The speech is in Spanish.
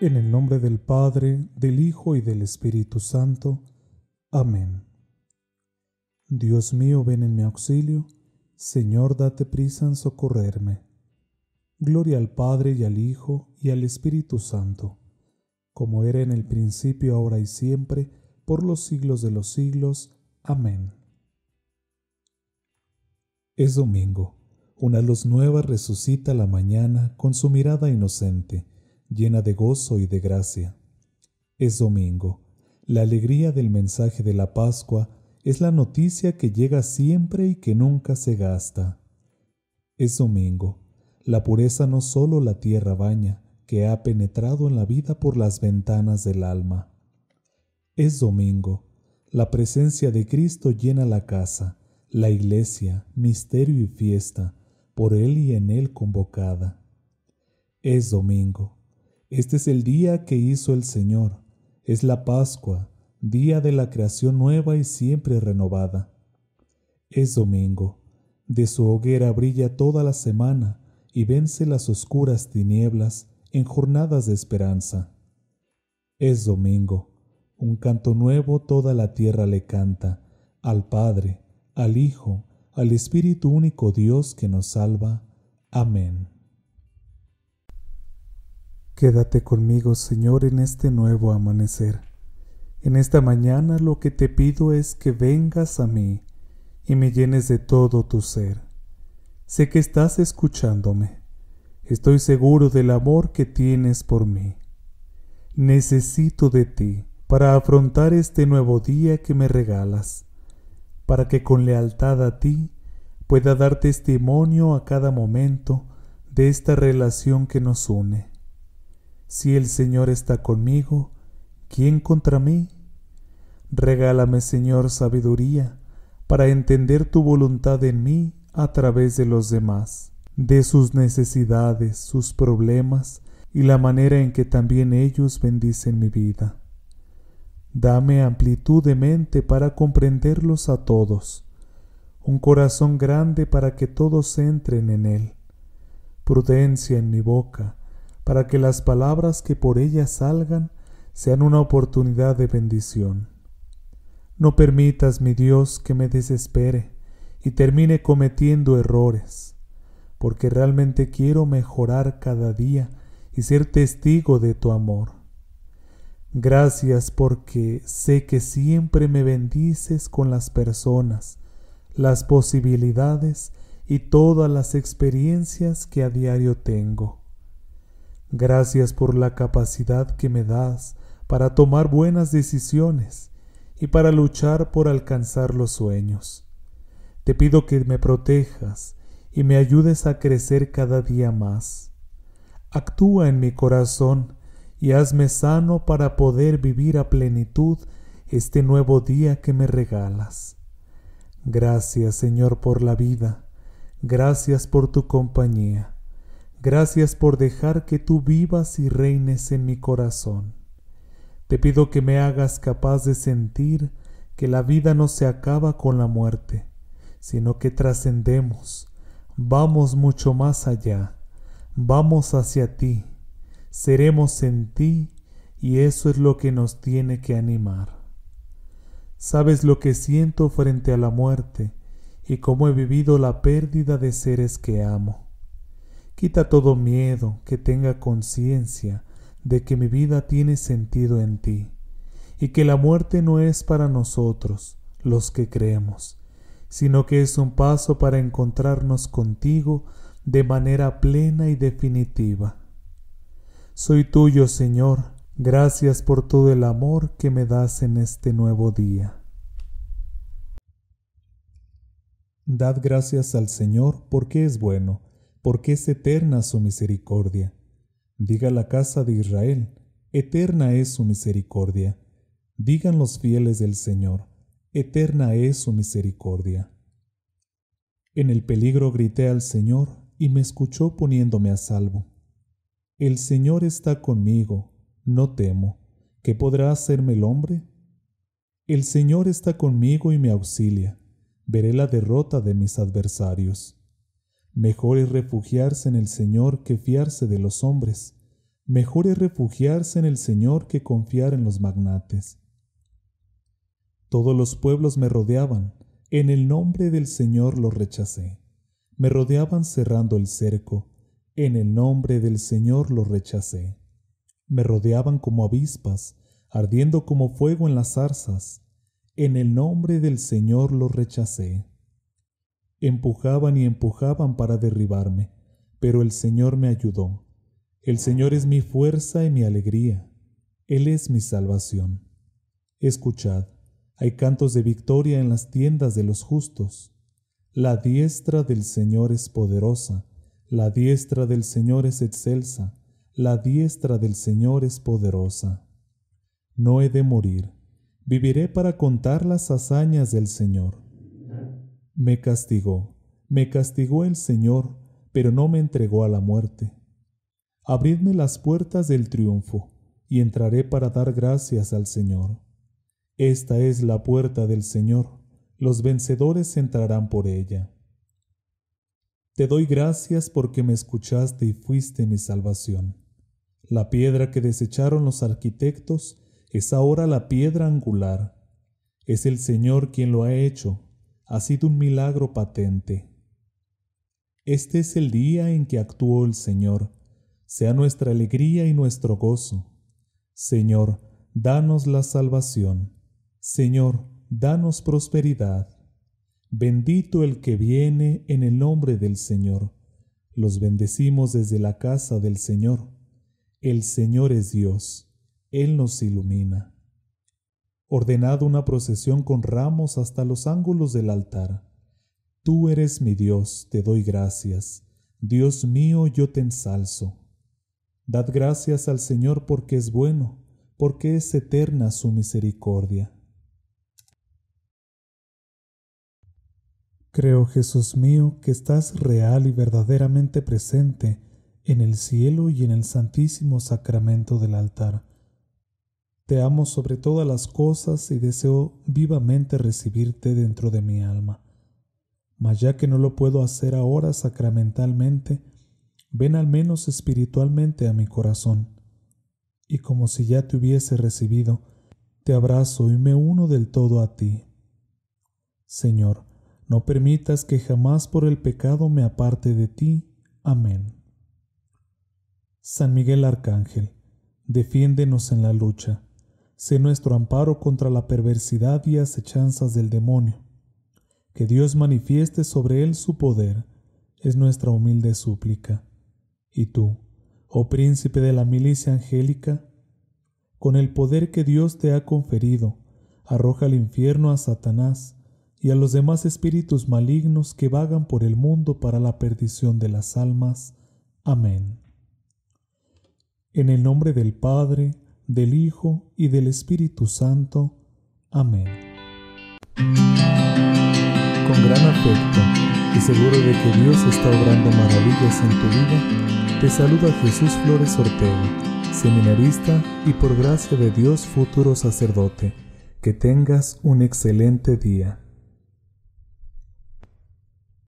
En el nombre del Padre, del Hijo y del Espíritu Santo. Amén. Dios mío, ven en mi auxilio. Señor, date prisa en socorrerme. Gloria al Padre y al Hijo y al Espíritu Santo, como era en el principio, ahora y siempre, por los siglos de los siglos. Amén. Es domingo. Una luz nueva resucita la mañana con su mirada inocente llena de gozo y de gracia. Es domingo. La alegría del mensaje de la Pascua es la noticia que llega siempre y que nunca se gasta. Es domingo. La pureza no solo la tierra baña, que ha penetrado en la vida por las ventanas del alma. Es domingo. La presencia de Cristo llena la casa, la iglesia, misterio y fiesta, por Él y en Él convocada. Es domingo. Este es el día que hizo el Señor. Es la Pascua, día de la creación nueva y siempre renovada. Es domingo. De su hoguera brilla toda la semana y vence las oscuras tinieblas en jornadas de esperanza. Es domingo. Un canto nuevo toda la tierra le canta, al Padre, al Hijo, al Espíritu único Dios que nos salva. Amén. Quédate conmigo, Señor, en este nuevo amanecer. En esta mañana lo que te pido es que vengas a mí y me llenes de todo tu ser. Sé que estás escuchándome. Estoy seguro del amor que tienes por mí. Necesito de ti para afrontar este nuevo día que me regalas, para que con lealtad a ti pueda dar testimonio a cada momento de esta relación que nos une si el Señor está conmigo, ¿quién contra mí? Regálame, Señor, sabiduría para entender tu voluntad en mí a través de los demás, de sus necesidades, sus problemas y la manera en que también ellos bendicen mi vida. Dame amplitud de mente para comprenderlos a todos, un corazón grande para que todos entren en él, prudencia en mi boca, para que las palabras que por ellas salgan sean una oportunidad de bendición. No permitas, mi Dios, que me desespere y termine cometiendo errores, porque realmente quiero mejorar cada día y ser testigo de tu amor. Gracias porque sé que siempre me bendices con las personas, las posibilidades y todas las experiencias que a diario tengo. Gracias por la capacidad que me das para tomar buenas decisiones y para luchar por alcanzar los sueños. Te pido que me protejas y me ayudes a crecer cada día más. Actúa en mi corazón y hazme sano para poder vivir a plenitud este nuevo día que me regalas. Gracias Señor por la vida, gracias por tu compañía. Gracias por dejar que tú vivas y reines en mi corazón. Te pido que me hagas capaz de sentir que la vida no se acaba con la muerte, sino que trascendemos, vamos mucho más allá, vamos hacia ti, seremos en ti y eso es lo que nos tiene que animar. Sabes lo que siento frente a la muerte y cómo he vivido la pérdida de seres que amo Quita todo miedo que tenga conciencia de que mi vida tiene sentido en ti y que la muerte no es para nosotros, los que creemos, sino que es un paso para encontrarnos contigo de manera plena y definitiva. Soy tuyo, Señor, gracias por todo el amor que me das en este nuevo día. Dad gracias al Señor porque es bueno porque es eterna su misericordia. Diga la casa de Israel, eterna es su misericordia. Digan los fieles del Señor, eterna es su misericordia. En el peligro grité al Señor, y me escuchó poniéndome a salvo. El Señor está conmigo, no temo. ¿Qué podrá hacerme el hombre? El Señor está conmigo y me auxilia. Veré la derrota de mis adversarios. Mejor es refugiarse en el Señor que fiarse de los hombres. Mejor es refugiarse en el Señor que confiar en los magnates. Todos los pueblos me rodeaban, en el nombre del Señor los rechacé. Me rodeaban cerrando el cerco, en el nombre del Señor los rechacé. Me rodeaban como avispas, ardiendo como fuego en las zarzas, en el nombre del Señor los rechacé. Empujaban y empujaban para derribarme, pero el Señor me ayudó. El Señor es mi fuerza y mi alegría. Él es mi salvación. Escuchad, hay cantos de victoria en las tiendas de los justos. La diestra del Señor es poderosa, la diestra del Señor es excelsa, la diestra del Señor es poderosa. No he de morir, viviré para contar las hazañas del Señor. Me castigó, me castigó el Señor, pero no me entregó a la muerte. Abridme las puertas del triunfo, y entraré para dar gracias al Señor. Esta es la puerta del Señor, los vencedores entrarán por ella. Te doy gracias porque me escuchaste y fuiste mi salvación. La piedra que desecharon los arquitectos es ahora la piedra angular. Es el Señor quien lo ha hecho, ha sido un milagro patente. Este es el día en que actuó el Señor, sea nuestra alegría y nuestro gozo. Señor, danos la salvación. Señor, danos prosperidad. Bendito el que viene en el nombre del Señor. Los bendecimos desde la casa del Señor. El Señor es Dios, Él nos ilumina ordenad una procesión con ramos hasta los ángulos del altar. Tú eres mi Dios, te doy gracias. Dios mío, yo te ensalzo. Dad gracias al Señor porque es bueno, porque es eterna su misericordia. Creo, Jesús mío, que estás real y verdaderamente presente en el cielo y en el santísimo sacramento del altar te amo sobre todas las cosas y deseo vivamente recibirte dentro de mi alma. Mas ya que no lo puedo hacer ahora sacramentalmente, ven al menos espiritualmente a mi corazón. Y como si ya te hubiese recibido, te abrazo y me uno del todo a ti. Señor, no permitas que jamás por el pecado me aparte de ti. Amén. San Miguel Arcángel, defiéndenos en la lucha sé nuestro amparo contra la perversidad y acechanzas del demonio. Que Dios manifieste sobre él su poder, es nuestra humilde súplica. Y tú, oh príncipe de la milicia angélica, con el poder que Dios te ha conferido, arroja al infierno a Satanás y a los demás espíritus malignos que vagan por el mundo para la perdición de las almas. Amén. En el nombre del Padre, del Hijo y del Espíritu Santo. Amén. Con gran afecto y seguro de que Dios está obrando maravillas en tu vida, te saluda Jesús Flores Ortega, seminarista y por gracia de Dios futuro sacerdote. Que tengas un excelente día.